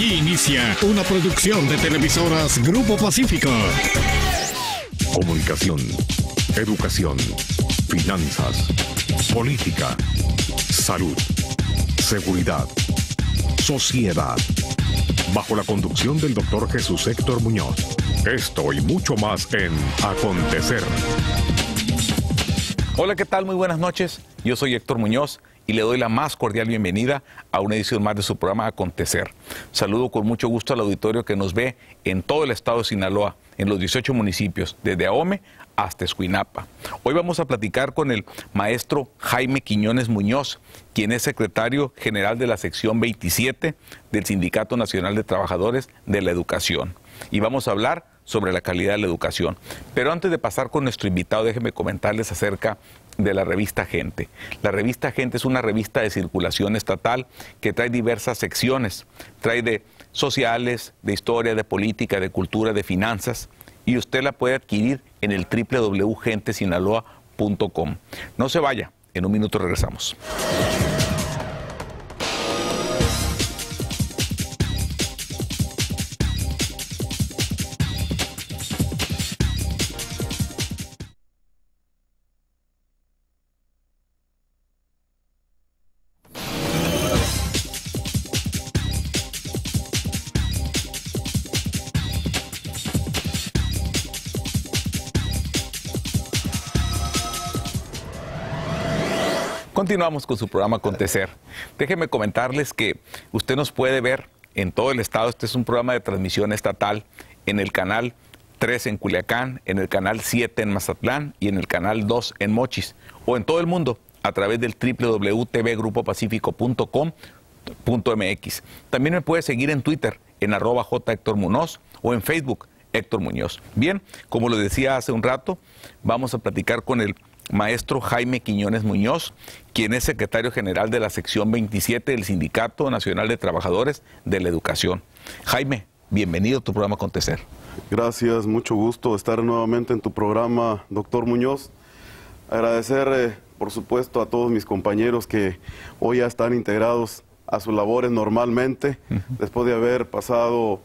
Aquí inicia una producción de televisoras Grupo Pacífico. Comunicación, educación, finanzas, política, salud, seguridad, sociedad. Bajo la conducción del doctor Jesús Héctor Muñoz. Esto y mucho más en Acontecer. Hola, ¿qué tal? Muy buenas noches. Yo soy Héctor Muñoz y le doy la más cordial bienvenida a una edición más de su programa Acontecer. Saludo con mucho gusto al auditorio que nos ve en todo el estado de Sinaloa, en los 18 municipios, desde Ahome hasta Escuinapa. Hoy vamos a platicar con el maestro Jaime Quiñones Muñoz, quien es secretario general de la sección 27 del Sindicato Nacional de Trabajadores de la Educación. Y vamos a hablar sobre la calidad de la educación. Pero antes de pasar con nuestro invitado, déjenme comentarles acerca de la revista Gente. La revista Gente es una revista de circulación estatal que trae diversas secciones. Trae de sociales, de historia, de política, de cultura, de finanzas. Y usted la puede adquirir en el www.gentesinaloa.com. No se vaya, en un minuto regresamos. Continuamos con su programa Acontecer. Déjenme comentarles que usted nos puede ver en todo el estado. Este es un programa de transmisión estatal en el canal 3 en Culiacán, en el canal 7 en Mazatlán y en el canal 2 en Mochis o en todo el mundo a través del www.tvgrupopacífico.com.mx. También me puede seguir en Twitter en arroba J. Héctor o en Facebook Héctor Muñoz. Bien, como lo decía hace un rato, vamos a platicar con el maestro Jaime Quiñones Muñoz, quien es secretario general de la sección 27 del Sindicato Nacional de Trabajadores de la Educación. Jaime, bienvenido a tu programa Acontecer. Gracias, mucho gusto estar nuevamente en tu programa, doctor Muñoz. Agradecer, eh, por supuesto, a todos mis compañeros que hoy ya están integrados a sus labores normalmente, después de haber pasado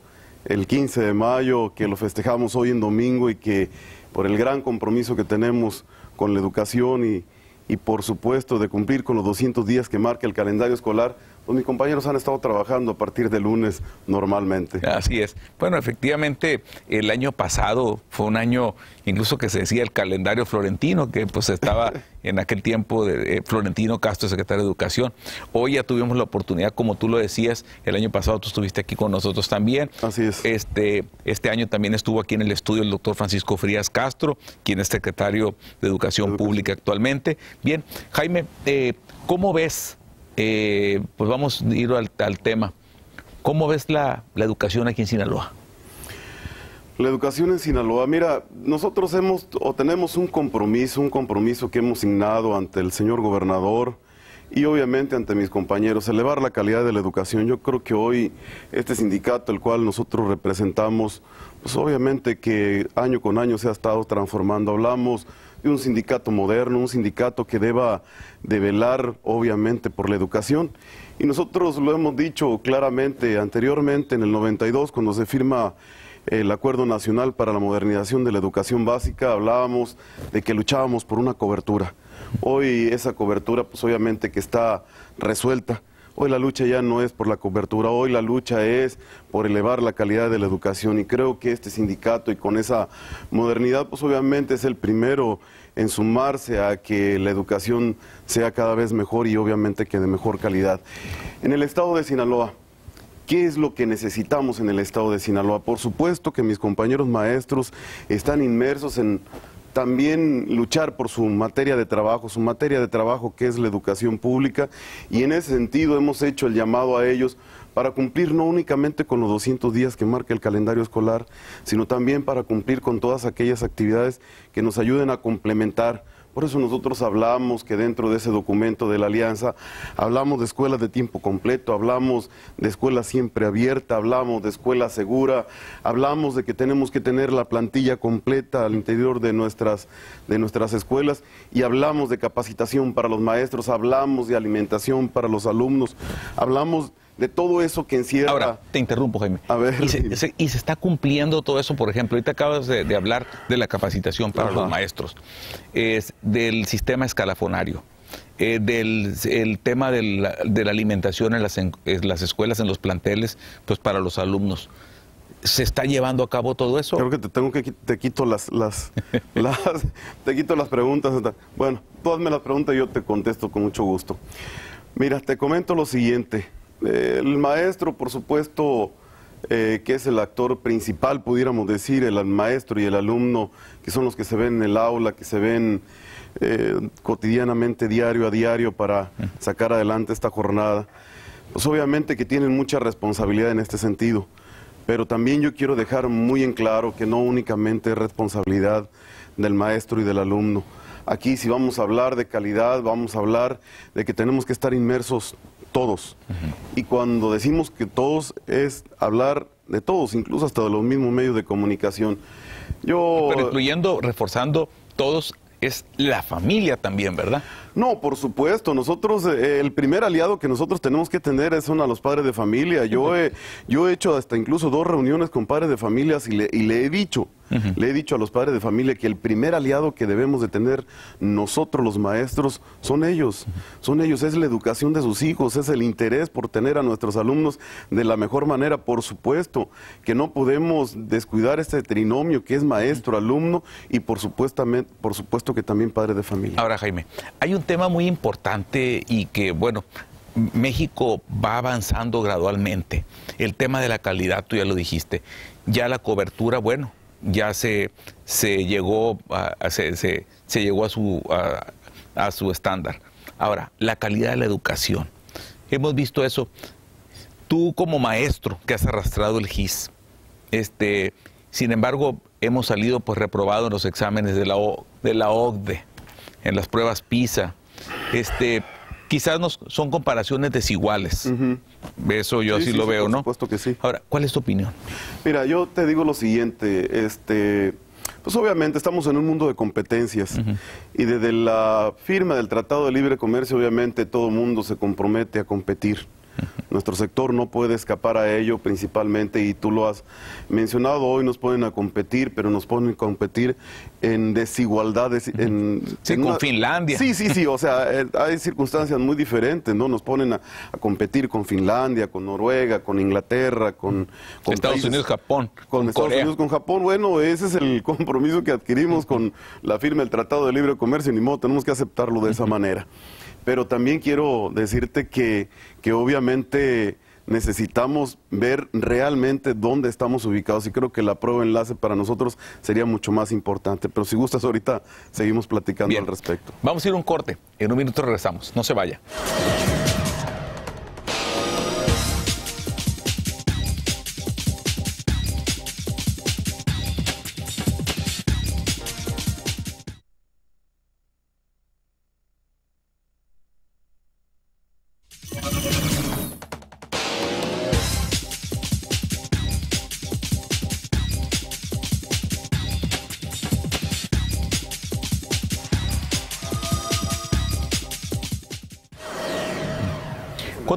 el 15 de mayo, que lo festejamos hoy en domingo y que por el gran compromiso que tenemos con la educación y, y por supuesto de cumplir con los 200 días que marca el calendario escolar pues mis compañeros han estado trabajando a partir de lunes normalmente. Así es. Bueno, efectivamente, el año pasado fue un año, incluso que se decía el calendario florentino, que pues estaba en aquel tiempo de eh, Florentino Castro, secretario de Educación. Hoy ya tuvimos la oportunidad, como tú lo decías, el año pasado tú estuviste aquí con nosotros también. Así es. Este, este año también estuvo aquí en el estudio el doctor Francisco Frías Castro, quien es secretario de Educación, Pública actualmente. Bien, Jaime, eh, ¿cómo ves? Eh, pues vamos a ir al, tema. ¿Cómo ves la, educación aquí en Sinaloa? La educación en Sinaloa, mira, nosotros hemos o tenemos un compromiso, un compromiso que hemos signado ante el señor gobernador y obviamente ante mis compañeros, elevar la calidad de la educación. Yo creo que hoy este sindicato, el cual nosotros representamos, pues obviamente que año con año se ha estado transformando. Hablamos de un sindicato moderno, un sindicato que deba de velar obviamente por la educación. Y nosotros lo hemos dicho claramente anteriormente, en el 92, cuando se firma el Acuerdo Nacional para la Modernización de la Educación Básica, hablábamos de que luchábamos por una cobertura. Hoy esa cobertura, pues obviamente que está resuelta. Hoy la lucha ya no es por la cobertura, hoy la lucha es por elevar la calidad de la educación y creo que este sindicato y con esa modernidad pues obviamente es el primero en sumarse a que la educación sea cada vez mejor y obviamente que de mejor calidad. En el estado de Sinaloa, ¿Qué es lo que necesitamos en el estado de Sinaloa? Por supuesto que mis compañeros maestros están inmersos en también luchar por su materia de trabajo, su materia de trabajo que es la educación pública, y en ese sentido hemos hecho el llamado a ellos para cumplir no únicamente con los 200 días que marca el calendario escolar, sino también para cumplir con todas aquellas actividades que nos ayuden a complementar por eso nosotros hablamos que dentro de ese documento de la alianza hablamos de escuelas de tiempo completo, hablamos de escuela siempre abierta, hablamos de escuela segura, hablamos de que tenemos que tener la plantilla completa al interior de nuestras, de nuestras escuelas y hablamos de capacitación para los maestros, hablamos de alimentación para los alumnos, hablamos de todo eso que encierra. Ahora, te interrumpo, Jaime. A Y se, está cumpliendo todo eso, por ejemplo, ahorita acabas de, hablar de la capacitación para los maestros, del sistema escalafonario. Eh, del el tema de la, alimentación en las, escuelas, en los planteles, pues para los alumnos. ¿Se está llevando a cabo todo eso? Creo que te tengo que te quito las, las, te quito las preguntas. Bueno, tú ME las preguntas y yo te contesto con mucho gusto. Mira, te comento lo siguiente. El maestro, por supuesto, eh, que es el actor principal, pudiéramos decir, el maestro y el alumno, que son los que se ven en el aula, que se ven eh, cotidianamente, diario a diario, para sacar adelante esta jornada. Pues obviamente que tienen mucha responsabilidad en este sentido, pero también yo quiero dejar muy en claro que no únicamente es responsabilidad del maestro y del alumno. Aquí si vamos a hablar de calidad, vamos a hablar de que tenemos que estar inmersos todos. Y cuando decimos que todos es hablar de todos, incluso hasta de los mismos medios de comunicación. Yo... Pero incluyendo, reforzando, todos es la familia también, ¿verdad? No, por supuesto. Nosotros, eh, el primer aliado que nosotros tenemos que tener es a los padres de familia. Yo, he, yo he hecho hasta incluso dos reuniones con padres de familias y le, he dicho, le he dicho a los padres de familia que el primer aliado que debemos de tener nosotros los maestros son ellos. Son ellos, es la educación de sus hijos, es el interés por tener a nuestros alumnos de la mejor manera. Por supuesto que no podemos descuidar este trinomio que es maestro, alumno y por, por supuesto que también padre de familia. Ahora, Jaime, hay un tema muy importante y que, bueno, México va avanzando gradualmente. El tema de la calidad, tú ya lo dijiste. Ya la cobertura, bueno, ya se, se, llegó, a, se, llegó a su, a, su estándar. Ahora, la calidad de la educación. Hemos visto eso. Tú como maestro que has arrastrado el GIS, este, sin embargo, hemos salido pues reprobados en los exámenes de la, de la OCDE en las pruebas PISA. Este, quizás nos, son comparaciones desiguales. Eso yo así lo veo, ¿no? Por supuesto que sí. Ahora, ¿cuál es tu opinión? Mira, yo te digo lo siguiente, este, pues obviamente estamos en un mundo de competencias y desde la firma del Tratado de Libre Comercio obviamente todo el mundo se compromete a competir. Nuestro sector no puede escapar a ello principalmente y tú lo has mencionado, hoy nos ponen a competir, pero nos ponen a competir en desigualdades. En, con Finlandia. Sí, sí, sí, o sea, eh, hay circunstancias muy diferentes, ¿no? Nos ponen a, competir con Finlandia, con Noruega, con Inglaterra, con... Estados Unidos, Japón. Con, Estados Unidos, con Japón. Bueno, ese es el compromiso que adquirimos con la firma del Tratado de Libre Comercio, ni modo, tenemos que aceptarlo de esa manera pero también quiero decirte que, obviamente necesitamos ver realmente dónde estamos ubicados y creo que la prueba enlace para nosotros sería mucho más importante. Pero si gustas, ahorita seguimos platicando al respecto. Vamos a ir un corte. En un minuto regresamos. No se vaya.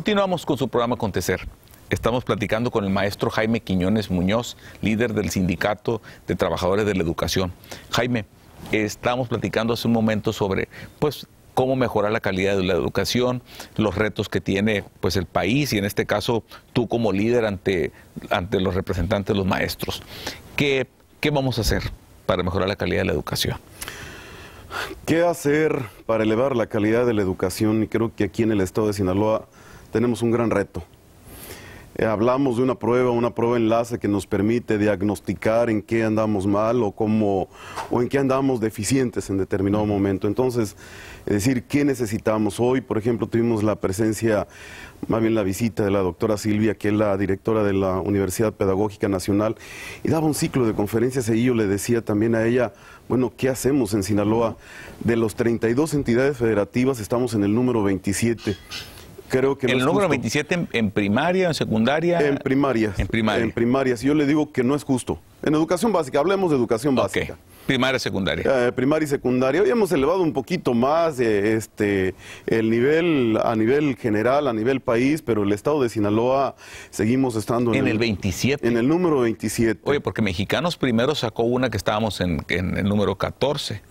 Continuamos con su programa Acontecer. Estamos platicando con el maestro Jaime Quiñones Muñoz, líder del Sindicato de Trabajadores de la Educación. Jaime, estamos platicando hace un momento sobre pues cómo mejorar la calidad de la educación, los retos que tiene pues el país y en este caso tú como líder ante, ante los representantes de los maestros. ¿Qué, ¿Qué vamos a hacer para mejorar la calidad de la educación? ¿Qué hacer para elevar la calidad de la educación? Y creo que aquí en el estado de Sinaloa tenemos un gran reto. Eh, hablamos de una prueba, una prueba enlace que nos permite diagnosticar en qué andamos mal o, cómo, o en qué andamos deficientes en determinado momento. Entonces, es decir, ¿qué necesitamos? Hoy, por ejemplo, tuvimos la presencia, más bien la visita de la doctora Silvia, que es la directora de la Universidad Pedagógica Nacional, y daba un ciclo de conferencias y yo le decía también a ella, bueno, ¿qué hacemos en Sinaloa? De los 32 entidades federativas estamos en el número 27. Creo que ¿El número 27 en, primaria, en secundaria? En primarias, En primaria. En primarias. Si yo le digo que no es justo. En educación básica, hablemos de educación básica. Okay. Primaria, secundaria. Eh, primaria y secundaria. Hoy hemos elevado un poquito más eh, este, el nivel a nivel general, a nivel país, pero el estado de Sinaloa seguimos estando en, el, 27. En el número 27. Oye, porque Mexicanos primero sacó una que estábamos en, en el número 14.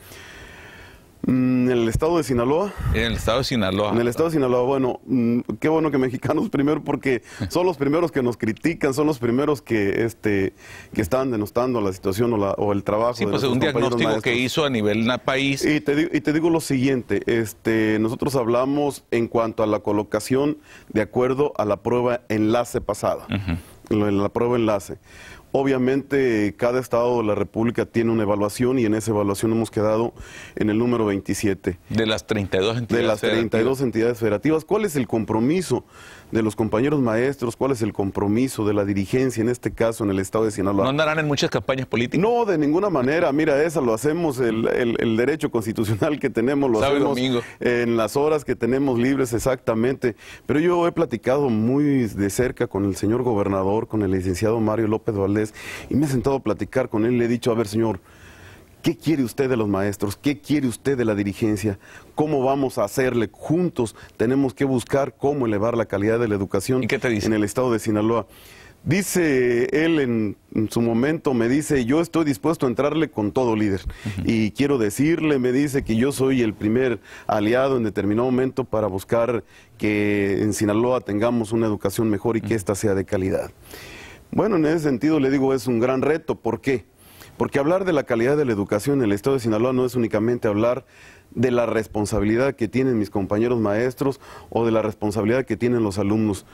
Mm, en el estado de Sinaloa. En el estado de Sinaloa. En el estado de Sinaloa. Bueno, mm, qué bueno que mexicanos primero, porque son los primeros que nos critican, son los primeros que este que están denostando la situación o, la, o el trabajo. Sí, pues, un diagnóstico que hizo a nivel país. Y te, digo, y te digo lo siguiente, este, nosotros hablamos en cuanto a la colocación de acuerdo a la prueba enlace pasada, la prueba enlace. Obviamente, cada estado de la República tiene una evaluación y en esa evaluación hemos quedado en el número 27. De las 32 entidades De las 32 federativas. entidades federativas. ¿Cuál es el compromiso de los compañeros maestros? ¿Cuál es el compromiso de la dirigencia, en este caso, en el estado de Sinaloa? ¿No andarán en muchas campañas políticas? No, de ninguna manera. Mira, esa lo hacemos, el, derecho constitucional que tenemos, lo hacemos en las horas que tenemos libres exactamente. Pero yo he platicado muy de cerca con el señor gobernador, con el licenciado Mario López Valdez y me he sentado a platicar con él le he dicho, a ver señor, ¿Qué quiere usted de los maestros? ¿Qué quiere usted de la dirigencia? ¿Cómo vamos a hacerle? Juntos tenemos que buscar cómo elevar la calidad de la educación en el estado de Sinaloa. Dice él en, su momento, me dice, yo estoy dispuesto a entrarle con todo líder. Y quiero decirle, me dice que yo soy el primer aliado en determinado momento para buscar que en Sinaloa tengamos una educación mejor y que ésta sea de calidad. Bueno, en ese sentido le digo es un gran reto. ¿Por qué? Porque hablar de la calidad de la educación en el Estado de Sinaloa no es únicamente hablar de la responsabilidad que tienen mis compañeros maestros o de la responsabilidad que tienen los alumnos.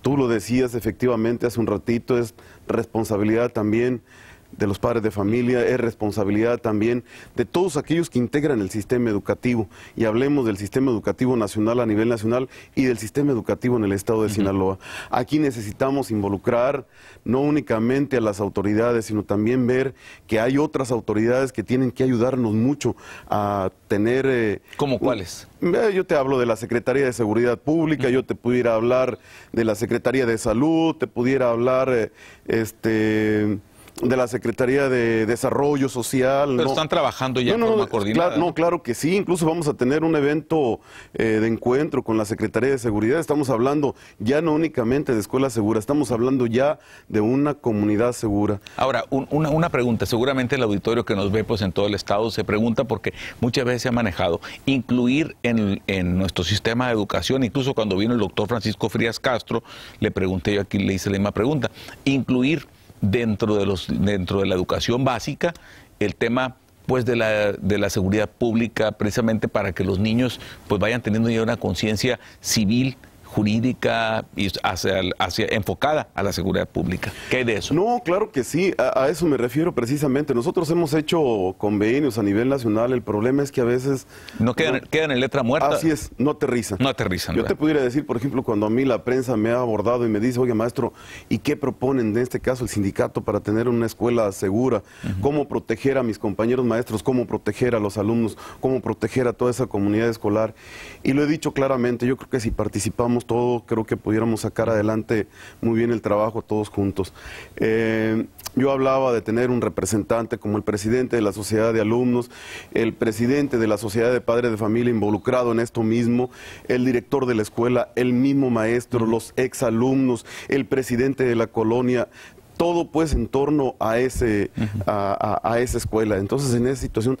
Tú lo decías efectivamente hace un ratito, es responsabilidad también de los padres de familia, es responsabilidad también de todos aquellos que integran el sistema educativo. Y hablemos del sistema educativo nacional a nivel nacional y del sistema educativo en el estado de Sinaloa. Aquí necesitamos involucrar no únicamente a las autoridades, sino también ver que hay otras autoridades que tienen que ayudarnos mucho a tener... Eh, ¿Cómo cuáles? Yo te hablo de la Secretaría de Seguridad Pública, yo te pudiera hablar de la Secretaría de Salud, te pudiera hablar eh, este, de la Secretaría de Desarrollo Social. Pero están trabajando ya en forma coordinada. no, claro que sí. Incluso vamos a tener un evento eh, de encuentro con la Secretaría de Seguridad. Estamos hablando ya no únicamente de escuelas seguras, estamos hablando ya de una comunidad segura. Ahora, una, pregunta. Seguramente el auditorio que nos ve pues, en todo el Estado se pregunta porque muchas veces se ha manejado incluir en, en nuestro sistema de educación, incluso cuando vino el doctor Francisco Frías Castro, le pregunté yo aquí, le hice la misma pregunta, incluir dentro de, los, dentro de la educación básica el tema pues de la, de la seguridad pública precisamente para que los niños pues vayan teniendo ya una conciencia civil jurídica y hacia, enfocada a la seguridad pública. ¿Qué hay de eso? No, claro que sí, a, eso me refiero precisamente. Nosotros hemos hecho convenios a nivel nacional, el problema es que a veces... No quedan, en letra muerta. Así es, no aterrizan. No aterrizan. Yo te pudiera decir, por ejemplo, cuando a mí la prensa me ha abordado y me dice, oye maestro, ¿y qué proponen en este caso el sindicato para tener una escuela segura? ¿Cómo proteger a mis compañeros maestros? ¿Cómo proteger a los alumnos? ¿Cómo proteger a toda esa comunidad escolar? Y lo he dicho claramente, yo creo que si participamos todo, creo que pudiéramos sacar adelante muy bien el trabajo todos juntos. Eh, yo hablaba de tener un representante como el presidente de la sociedad de alumnos, el presidente de la sociedad de padres de familia involucrado en esto mismo, el director de la escuela, el mismo maestro, los exalumnos, el presidente de la colonia, todo pues en torno a, ese, a, esa escuela. Entonces en esa situación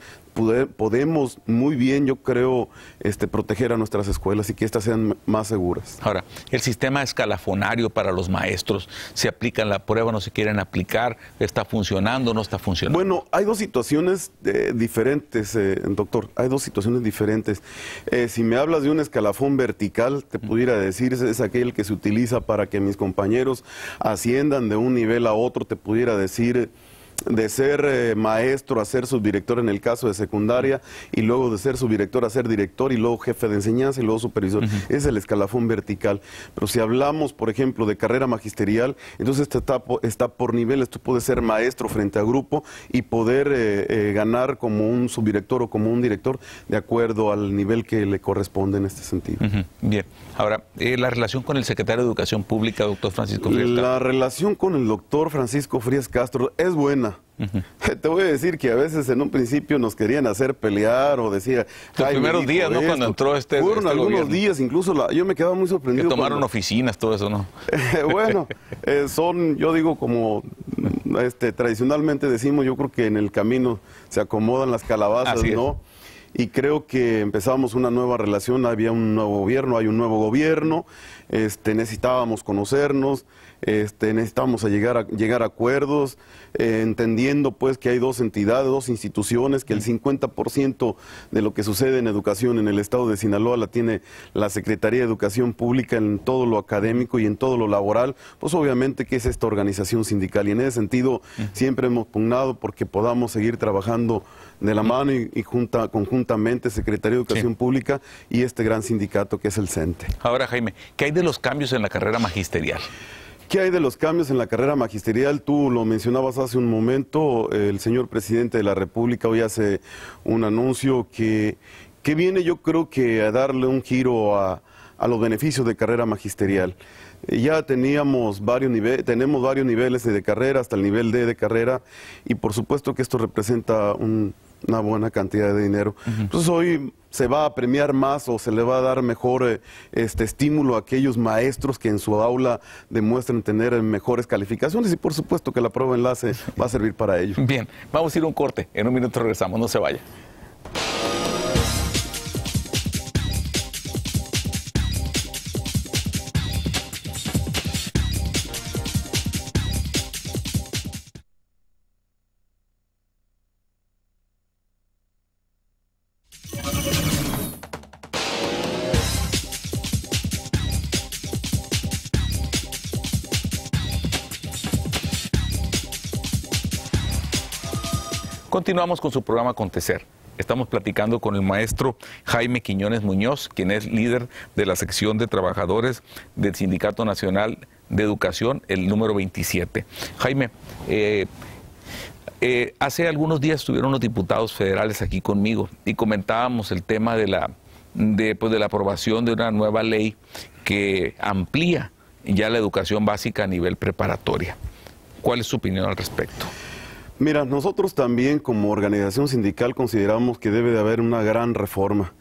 podemos muy bien, yo creo, este, proteger a nuestras escuelas y que éstas sean más seguras. Ahora, el sistema escalafonario para los maestros, ¿se aplican la prueba, no se quieren aplicar? ¿Está funcionando, o no está funcionando? Bueno, hay dos situaciones eh, diferentes, eh, doctor, hay dos situaciones diferentes. Eh, si me hablas de un escalafón vertical, te pudiera decir, es aquel que se utiliza para que mis compañeros asciendan de un nivel a otro, te pudiera decir de ser eh, maestro a ser subdirector en el caso de secundaria y luego de ser subdirector a ser director y luego jefe de enseñanza y luego supervisor. Es el escalafón vertical. Pero si hablamos, por ejemplo, de carrera magisterial, entonces esta etapa está por niveles. Tú puedes ser maestro frente a grupo y poder eh, eh, ganar como un subdirector o como un director de acuerdo al nivel que le corresponde en este sentido. Bien. Ahora, la relación con el secretario de Educación Pública, doctor Francisco Frías Castro. La relación con el doctor Francisco Frías Castro es buena Te voy a decir que a veces en un principio nos querían hacer pelear o decía... Los primeros días, ¿no? Cuando entró este Fueron este algunos días, incluso yo me quedaba muy sorprendido. Que tomaron oficinas, todo eso, ¿no? bueno, eh, son, yo digo, como mm, este, tradicionalmente decimos, yo creo que en el camino se acomodan las calabazas, ¿no? y creo que empezamos una nueva relación, había un nuevo gobierno, hay un nuevo gobierno, este, necesitábamos conocernos, este, necesitamos llegar, a llegar a acuerdos, eh, entendiendo pues que hay dos entidades, dos instituciones, que el 50% de lo que sucede en educación en el estado de Sinaloa la tiene la Secretaría de Educación Pública en todo lo académico y en todo lo laboral, pues obviamente que es esta organización sindical y en ese sentido siempre hemos pugnado porque podamos seguir trabajando de la mano y, junta, conjuntamente Secretaría de Educación Pública y este gran sindicato que es el CENTE. Ahora Jaime, ¿qué hay de los cambios en la carrera magisterial? ¿Qué hay de los cambios en la carrera magisterial? Tú lo mencionabas hace un momento, el señor presidente de la República hoy hace un anuncio que, viene yo creo que a darle un giro a los beneficios de carrera magisterial ya teníamos varios niveles, tenemos varios niveles de carrera, hasta el nivel D de carrera, y por supuesto que esto representa una buena cantidad de dinero. Entonces hoy se va a premiar más o se le va a dar mejor eh, este estímulo a aquellos maestros que en su aula demuestren tener eh, mejores calificaciones y por supuesto que la prueba enlace va a servir para ellos Bien, vamos a ir a un corte, en un minuto regresamos, no se vaya. Continuamos con su programa Acontecer. Estamos platicando con el maestro Jaime Quiñones Muñoz, quien es líder de la sección de trabajadores del Sindicato Nacional de Educación, el número 27. Jaime, eh, eh, hace algunos días estuvieron los diputados federales aquí conmigo y comentábamos el tema de la, de, pues, de la aprobación de una nueva ley que amplía ya la educación básica a nivel preparatoria. ¿Cuál es su opinión al respecto? Mira, nosotros también como organización sindical consideramos que debe de haber una gran reforma.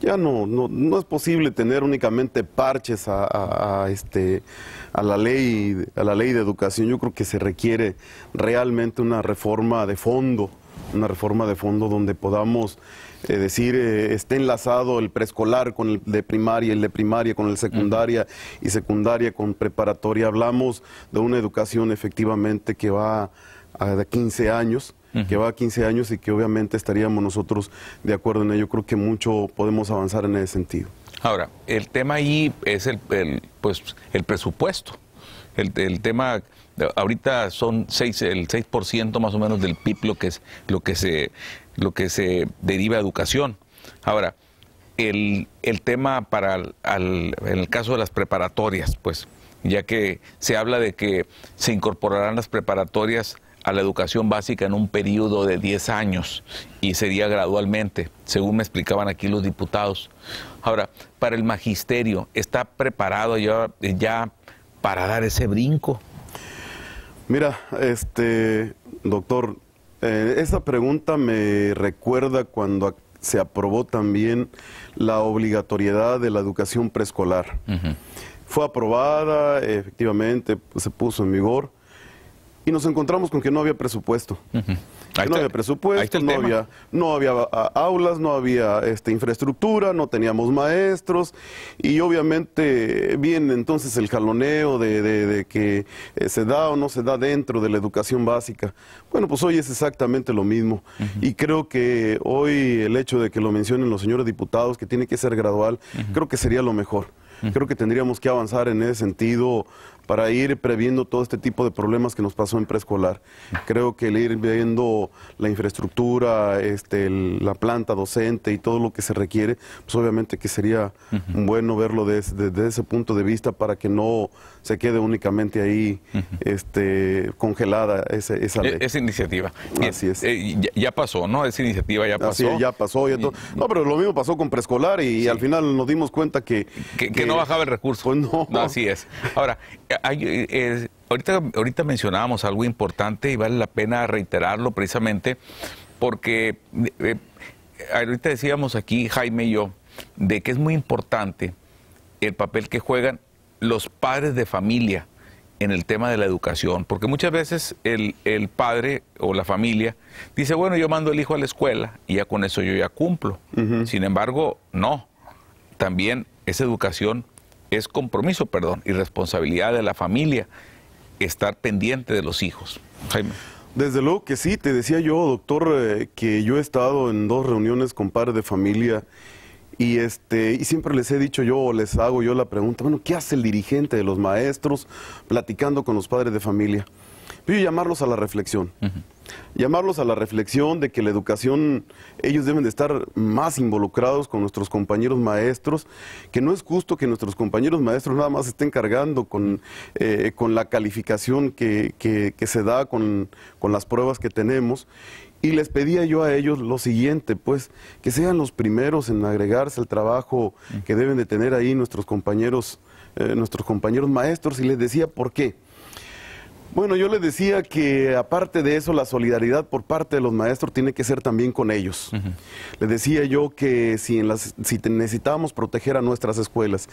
Ya no, no, no, es posible tener únicamente parches a, este, a, la ley, a la ley de educación. Yo creo que se requiere realmente una reforma de fondo, una reforma de fondo donde podamos eh, decir eh, esté enlazado el preescolar con el de primaria, el de primaria con el secundaria y secundaria con preparatoria. Hablamos de una educación efectivamente que va a 15 años, que va a 15 años y que obviamente estaríamos nosotros de acuerdo en ello. Creo que mucho podemos avanzar en ese sentido. Ahora, el tema ahí es el, pues, el presupuesto. El, tema, ahorita son 6, el 6% más o menos del PIB lo que, es, lo, que se, lo que se deriva a educación. Ahora, el, el tema para al, en el caso de las preparatorias, pues, ya que se habla de que se incorporarán las preparatorias a la educación básica en un periodo de 10 años y sería gradualmente, según me explicaban aquí los diputados. Ahora, para el magisterio, ¿está preparado ya, para dar ese brinco? Mira, este, doctor, esta eh, esa pregunta me recuerda cuando se aprobó también la obligatoriedad de la educación preescolar. Fue aprobada, efectivamente, se puso en vigor, y nos encontramos con que no había presupuesto. no había presupuesto, no había, no había aulas, no había este, infraestructura, no teníamos maestros y obviamente viene entonces el jaloneo de, que eh, se da o no se da dentro de la educación básica. Bueno, pues hoy es exactamente lo mismo y creo que hoy el hecho de que lo mencionen los señores diputados, que tiene que ser gradual, creo que sería lo mejor. Creo que tendríamos que avanzar en ese sentido para ir previendo todo este tipo de problemas que nos pasó en preescolar. Creo que el ir viendo la infraestructura, este, la planta docente y todo lo que se requiere, pues obviamente que sería bueno verlo desde, ese punto de vista para que no se quede únicamente ahí este, congelada esa e, Esa iniciativa. Así es. Eh, ya, pasó, ¿no? Esa iniciativa ya pasó. Así es, ya pasó. no, pero lo mismo pasó con preescolar y al final nos dimos cuenta que que, no bajaba el recurso. Pues no. Así es. Ahora, eh, ahorita, mencionábamos algo importante y vale la pena reiterarlo precisamente porque eh, eh, ahorita decíamos aquí Jaime y yo de que es muy importante el papel que juegan los padres de familia en el tema de la educación, porque muchas veces el, padre o la familia dice, bueno, yo mando el hijo a la escuela y ya con eso yo ya cumplo. Sin embargo, no, también es educación es compromiso, perdón, y responsabilidad de la familia estar pendiente de los hijos. Jaime. Desde luego que sí, te decía yo, doctor, eh, que yo he estado en dos reuniones con padres de familia y, este, y siempre les he dicho yo, les hago yo la pregunta, bueno, ¿qué hace el dirigente de los maestros platicando con los padres de familia? Pido llamarlos a la reflexión. Llamarlos a la reflexión de que la educación, ellos deben de estar más involucrados con nuestros compañeros maestros, que no es justo que nuestros compañeros maestros nada más estén cargando con, eh, con la calificación que, que, se da, con, las pruebas que tenemos, y les pedía yo a ellos lo siguiente, pues, que sean los primeros en agregarse al trabajo mm. que deben de tener ahí nuestros compañeros, eh, nuestros compañeros maestros, y les decía por qué. Bueno, yo les decía que aparte de eso, la solidaridad por parte de los maestros tiene que ser también con ellos. Le decía yo que si, en las, si necesitábamos proteger a nuestras escuelas,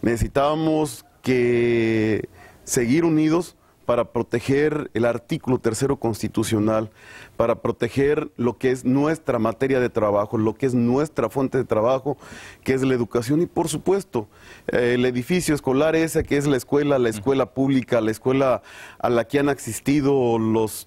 necesitábamos que seguir unidos, para proteger el artículo tercero constitucional, para proteger lo que es nuestra materia de trabajo, lo que es nuestra fuente de trabajo, que es la educación y por supuesto eh, el edificio escolar ese que es la escuela, la escuela pública, la escuela a la que han asistido los,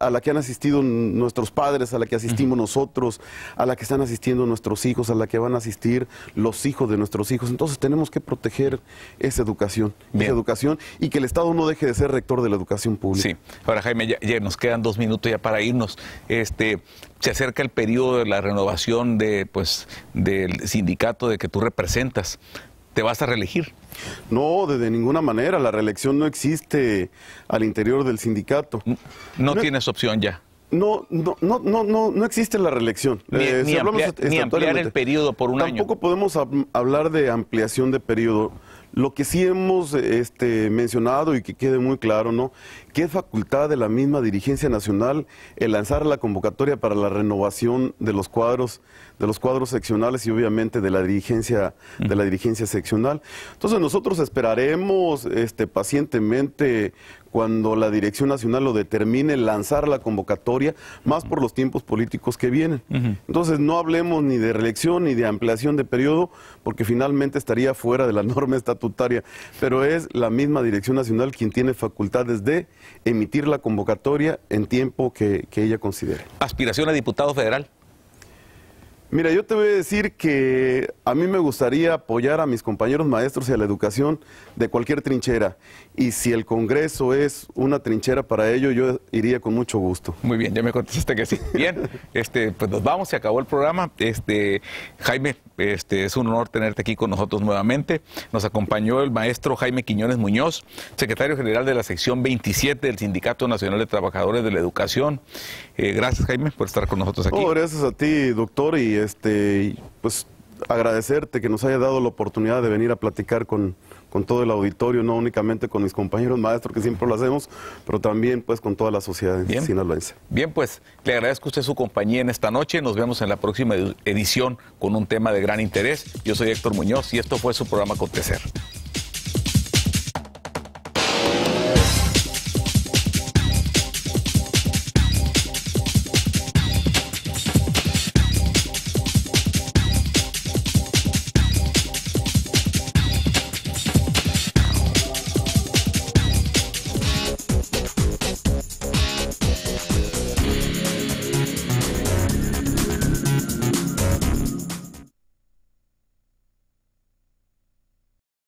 a la que han asistido nuestros padres, a la que asistimos nosotros, a la que están asistiendo nuestros hijos, a la que van a asistir los hijos de nuestros hijos. Entonces tenemos que proteger esa educación, esa educación y que el Estado no deje de ser rector de la educación pública. Sí, ahora Jaime, ya, nos quedan dos minutos ya para irnos. Este, se acerca el periodo de la renovación de, pues, del sindicato de que tú representas. ¿Te vas a reelegir? No, de, ninguna manera. La reelección no existe al interior del sindicato. No, tienes opción ya. No, no, no, no, no, existe la reelección. Ni, eh, hablamos ampliar, el periodo por un año. Tampoco podemos hablar de ampliación de periodo. Lo que sí hemos este, mencionado y que quede muy claro, ¿no? qué facultad de la misma dirigencia nacional el lanzar la convocatoria para la renovación de los cuadros, de los cuadros seccionales y obviamente de la dirigencia, de la dirigencia seccional. Entonces nosotros esperaremos este, pacientemente cuando la Dirección Nacional lo determine, lanzar la convocatoria, más por los tiempos políticos que vienen. Entonces, no hablemos ni de reelección ni de ampliación de periodo, porque finalmente estaría fuera de la norma estatutaria, pero es la misma Dirección Nacional quien tiene facultades de emitir la convocatoria en tiempo que, que ella considere. ¿Aspiración a diputado federal? Mira, yo te voy a decir que a mí me gustaría apoyar a mis compañeros maestros y a la educación de cualquier trinchera. Y si el Congreso es una trinchera para ello, yo iría con mucho gusto. Muy bien, ya me contestaste que sí. Bien, este, pues nos vamos, se acabó el programa. Este, Jaime, este, es un honor tenerte aquí con nosotros nuevamente. Nos acompañó el maestro Jaime Quiñones Muñoz, secretario general de la sección 27 del Sindicato Nacional de Trabajadores de la Educación. Eh, gracias, Jaime, por estar con nosotros aquí. Oh, gracias a ti, doctor. Y este, pues agradecerte que nos haya dado la oportunidad de venir a platicar con, con todo el auditorio, no únicamente con mis compañeros maestros, que siempre lo hacemos, pero también pues con toda la sociedad de sinaloense. Bien, pues le agradezco a usted su compañía en esta noche. Nos vemos en la próxima edición con un tema de gran interés. Yo soy Héctor Muñoz y esto fue su programa Acontecer.